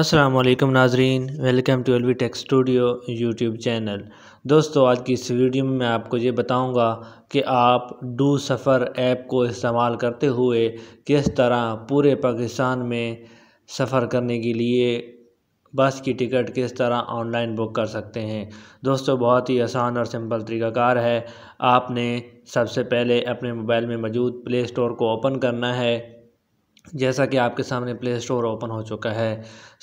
अस्सलाम वालेकुम नाजरीन welcome to L V tech studio YouTube channel दोस्तों आज की इस वीडियो में मैं आपको ये बताऊंगा कि आप डू सफ़र ऐप को इस्तेमाल करते हुए किस तरह पूरे पाकिस्तान में सफ़र करने के लिए बस की टिकट किस तरह ऑनलाइन बुक कर सकते हैं दोस्तों बहुत ही आसान और सिंपल तरीकाकार है आपने सबसे पहले अपने मोबाइल में मौजूद प्ले स्टोर को ओपन करना है जैसा कि आपके सामने प्ले स्टोर ओपन हो चुका है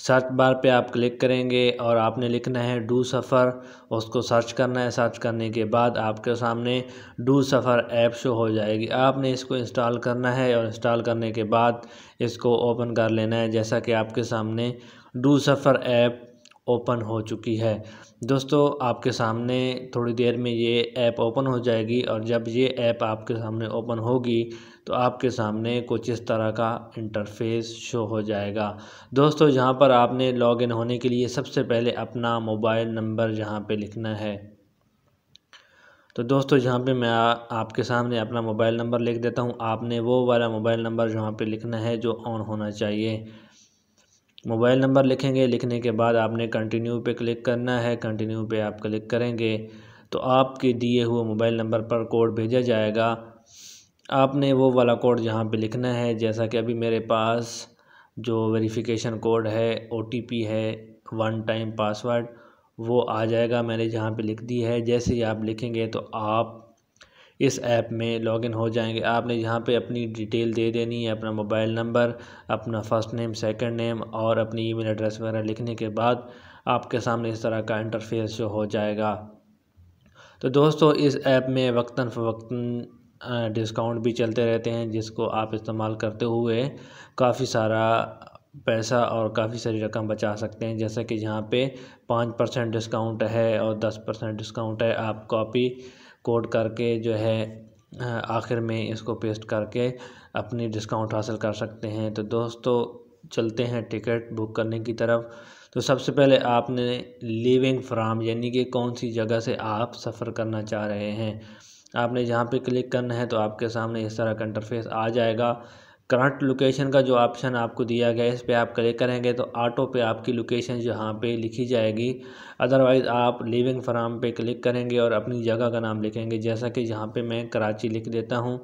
सर्च बार पे आप क्लिक करेंगे और आपने लिखना है डू सफ़र उसको सर्च करना है सर्च करने के बाद आपके सामने डू सफ़र ऐप शो हो जाएगी आपने इसको इंस्टॉल करना है और इंस्टॉल करने के बाद इसको ओपन कर लेना है जैसा कि आपके सामने डू सफ़र ऐप ओपन हो चुकी है दोस्तों आपके सामने थोड़ी देर में ये ऐप ओपन हो जाएगी और जब ये ऐप आपके सामने ओपन होगी तो आपके सामने कुछ इस तरह का इंटरफेस शो हो जाएगा दोस्तों यहाँ पर आपने लॉगिन होने के लिए सबसे पहले अपना मोबाइल नंबर यहाँ पे लिखना है तो दोस्तों यहाँ पे मैं आपके सामने अपना मोबाइल नंबर लिख देता हूँ आपने वो वाला मोबाइल नंबर यहाँ पे लिखना है जो ऑन होना चाहिए मोबाइल नंबर लिखेंगे लिखने के बाद आपने कंटिन्यू पे क्लिक करना है कंटिन्यू पे आप क्लिक करेंगे तो आपके दिए हुए मोबाइल नंबर पर कोड भेजा जाएगा आपने वो वाला कोड यहाँ पे लिखना है जैसा कि अभी मेरे पास जो वेरिफिकेशन कोड है ओ है वन टाइम पासवर्ड वो आ जाएगा मैंने जहाँ पे लिख दी है जैसे ही आप लिखेंगे तो आप इस ऐप में लॉगिन हो जाएंगे आपने यहाँ पे अपनी डिटेल दे देनी है अपना मोबाइल नंबर अपना फ़र्स्ट नेम सेकंड नेम और अपनी ईमेल एड्रेस वगैरह लिखने के बाद आपके सामने इस तरह का इंटरफेस जो हो जाएगा तो दोस्तों इस ऐप में वक्ता फ़वक्ता डिस्काउंट भी चलते रहते हैं जिसको आप इस्तेमाल करते हुए काफ़ी सारा पैसा और काफ़ी सारी रकम बचा सकते हैं जैसा कि यहाँ पे पाँच परसेंट डिस्काउंट है और दस परसेंट डिस्काउंट है आप कॉपी कोड करके जो है आखिर में इसको पेस्ट करके अपनी डिस्काउंट हासिल कर सकते हैं तो दोस्तों चलते हैं टिकट बुक करने की तरफ तो सबसे पहले आपने लिविंग फ्राम यानी कि कौन सी जगह से आप सफ़र करना चाह रहे हैं आपने जहाँ पे क्लिक करना है तो आपके सामने इस तरह का इंटरफेस आ जाएगा करंट लोकेशन का जो ऑप्शन आपको दिया गया है इस पर आप क्लिक करेंगे तो ऑटो पे आपकी लोकेशन जहाँ पे लिखी जाएगी अदरवाइज़ आप लिविंग फ्राम पे क्लिक करेंगे और अपनी जगह का नाम लिखेंगे जैसा कि यहाँ पे मैं कराची लिख देता हूँ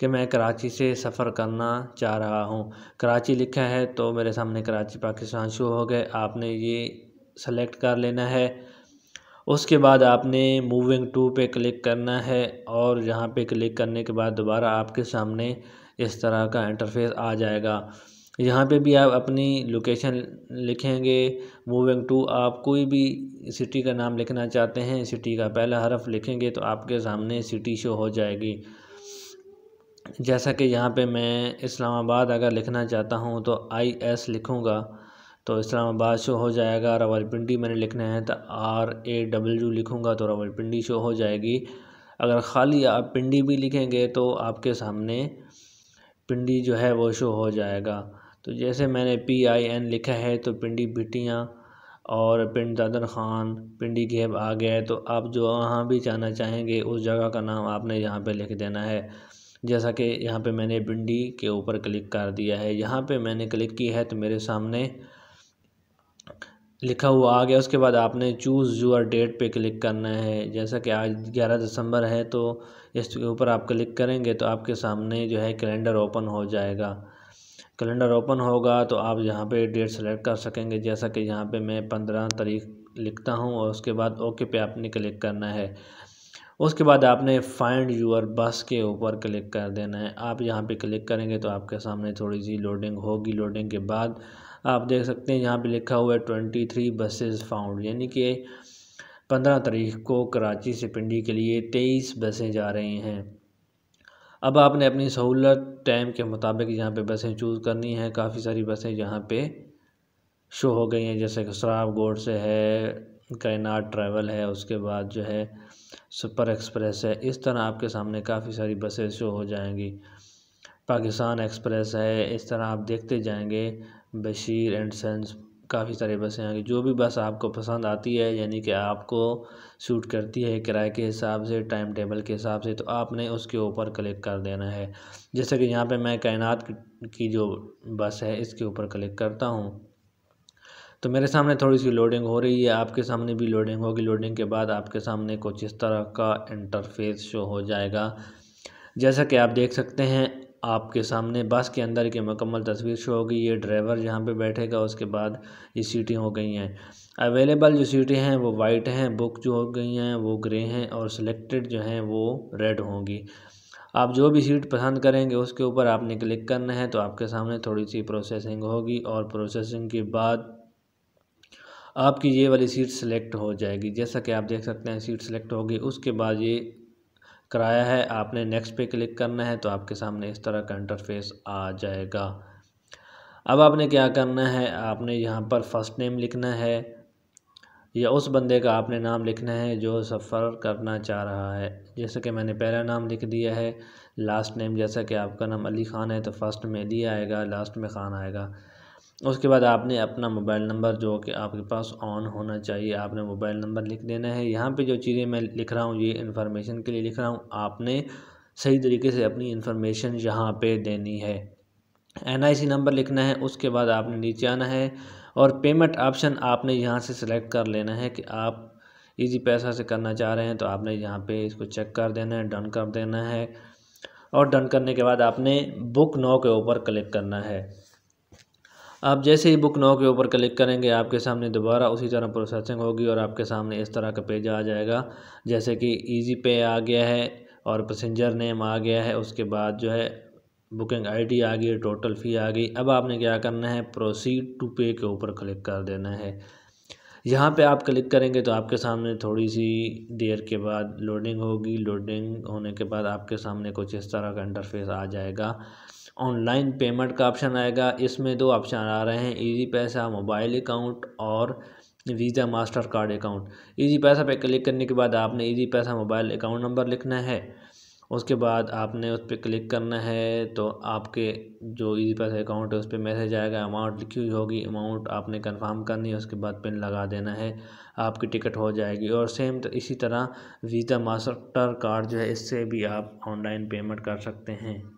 कि मैं कराची से सफ़र करना चाह रहा हूँ कराची लिखा है तो मेरे सामने कराची पाकिस्तान शो हो गए आपने ये सेलेक्ट कर लेना है उसके बाद आपने मूविंग टू पे क्लिक करना है और यहाँ पे क्लिक करने के बाद दोबारा आपके सामने इस तरह का इंटरफेस आ जाएगा यहाँ पे भी आप अपनी लोकेशन लिखेंगे मूविंग टू आप कोई भी सिटी का नाम लिखना चाहते हैं सिटी का पहला हरफ लिखेंगे तो आपके सामने सिटी शो हो जाएगी जैसा कि यहाँ पे मैं इस्लामाबाद अगर लिखना चाहता हूँ तो आई एस लिखूँगा तो इस्लामाबाद शो हो जाएगा रावलपिंडी मैंने लिखना है तो आर ए डब्ल्यू लिखूँगा तो रावलपिंडी शो हो जाएगी अगर खाली आप पिंडी भी लिखेंगे तो आपके सामने पिंडी जो है वो शो हो जाएगा तो जैसे मैंने पी आई एन लिखा है तो पिंडी भिटियाँ और पिंड दादर ख़ान पिंडी घेब आ गए तो आप जो वहाँ भी जाना चाहेंगे उस जगह का नाम आपने यहाँ पे लिख देना है जैसा कि यहाँ पे मैंने पिंडी के ऊपर क्लिक कर दिया है यहाँ पे मैंने क्लिक की है तो मेरे सामने लिखा हुआ आ गया उसके बाद आपने चूज़ यूअर डेट पे क्लिक करना है जैसा कि आज ग्यारह दिसंबर है तो इसके ऊपर आप क्लिक करेंगे तो आपके सामने जो है कैलेंडर ओपन हो जाएगा कैलेंडर ओपन होगा तो आप यहाँ पे डेट सेलेक्ट कर सकेंगे जैसा कि यहाँ पे मैं पंद्रह तारीख लिखता हूँ और उसके बाद ओके पे आपने क्लिक करना है उसके बाद आपने फाइंड यूअर बस के ऊपर क्लिक कर देना है आप यहाँ पे क्लिक करेंगे तो आपके सामने थोड़ी सी लोडिंग होगी लोडिंग के बाद आप देख सकते हैं यहाँ पे लिखा हुआ है ट्वेंटी थ्री बसेज फाउंड यानी कि पंद्रह तारीख को कराची से पिंडी के लिए तेईस बसें जा रही हैं अब आपने अपनी सहूलत टाइम के मुताबिक यहाँ पर बसें चूज़ करनी हैं काफ़ी सारी बसें यहाँ पर शो हो गई हैं जैसे कि शराब गोड से है कैनाट ट्रैवल है उसके बाद जो है सुपर एक्सप्रेस है इस तरह आपके सामने काफ़ी सारी बसें शो हो जाएंगी पाकिस्तान एक्सप्रेस है इस तरह आप देखते जाएंगे बशीर एंड सन्स काफ़ी सारी बसें आएंगी जो भी बस आपको पसंद आती है यानी कि आपको सूट करती है किराए के हिसाब से टाइम टेबल के हिसाब से तो आपने उसके ऊपर क्लिक कर देना है जैसे कि यहाँ पे मैं कायनात की जो बस है इसके ऊपर क्लिक करता हूँ तो मेरे सामने थोड़ी सी लोडिंग हो रही है आपके सामने भी लोडिंग होगी लोडिंग के बाद आपके सामने कुछ इस तरह का इंटरफेस शो हो जाएगा जैसा कि आप देख सकते हैं आपके सामने बस के अंदर की मुकम्मल तस्वीर शो होगी ये ड्राइवर जहाँ पे बैठेगा उसके बाद ये सीटें हो गई हैं अवेलेबल जो सीटें हैं वो वाइट हैं बुक जो हो गई हैं वो ग्रे हैं और सिलेक्टेड जो हैं वो रेड होंगी आप जो भी सीट पसंद करेंगे उसके ऊपर आपने क्लिक करना है तो आपके सामने थोड़ी सी प्रोसेसिंग होगी और प्रोसेसिंग के बाद आपकी ये वाली सीट सेलेक्ट हो जाएगी जैसा कि आप देख सकते हैं सीट सेलेक्ट होगी उसके बाद ये कराया है आपने नेक्स्ट पे क्लिक करना है तो आपके सामने इस तरह का इंटरफेस आ जाएगा अब आपने क्या करना है आपने यहाँ पर फर्स्ट नेम लिखना है या उस बंदे का आपने नाम लिखना है जो सफ़र करना चाह रहा है जैसे कि मैंने पहला नाम लिख दिया है लास्ट नेम जैसा कि आपका नाम अली ख़ान है तो फर्स्ट में अली आएगा लास्ट में ख़ान आएगा उसके बाद आपने अपना मोबाइल नंबर जो कि आपके पास ऑन होना चाहिए आपने मोबाइल नंबर लिख देना है यहाँ पे जो चीज़ें मैं लिख रहा हूँ ये इन्फॉर्मेशन के लिए लिख रहा हूँ आपने सही तरीके से अपनी इन्फॉर्मेशन यहाँ पे देनी है एनआईसी नंबर लिखना है उसके बाद आपने नीचे आना है और पेमेंट ऑप्शन आपने यहाँ से सिलेक्ट कर लेना है कि आप इजी पैसा से करना चाह रहे हैं तो आपने यहाँ पे इसको चेक कर देना है डन कर देना है और डन करने के बाद आपने बुक नो के ऊपर क्लिक करना है आप जैसे ही बुक नाउ के ऊपर क्लिक करेंगे आपके सामने दोबारा उसी तरह प्रोसेसिंग होगी और आपके सामने इस तरह का पेज आ जाएगा जैसे कि ईजी पे आ गया है और पैसेंजर नेम आ गया है उसके बाद जो है बुकिंग आईडी आ गई टोटल फ़ी आ गई अब आपने क्या करना है प्रोसीड टू पे के ऊपर क्लिक कर देना है यहाँ पे आप क्लिक करेंगे तो आपके सामने थोड़ी सी देर के बाद लोडिंग होगी लोडिंग होने के बाद आपके सामने कुछ इस तरह का इंटरफेस आ जाएगा ऑनलाइन पेमेंट का ऑप्शन आएगा इसमें दो ऑप्शन आ रहे हैं इजी पैसा मोबाइल अकाउंट और Visa Master card account Easy Paisa पे क्लिक करने के बाद आपने easy Paisa mobile account number लिखना है उसके बाद आपने उस पर क्लिक करना है तो आपके जो ईजी पैसा अकाउंट है उस पर मैसेज आएगा अमाउंट लिखी हुई होगी अमाउंट आपने कंफर्म करनी है उसके बाद पिन लगा देना है आपकी टिकट हो जाएगी और सेम तो इसी तरह वीज़ा मास्टर कार्ड जो है इससे भी आप ऑनलाइन पेमेंट कर सकते हैं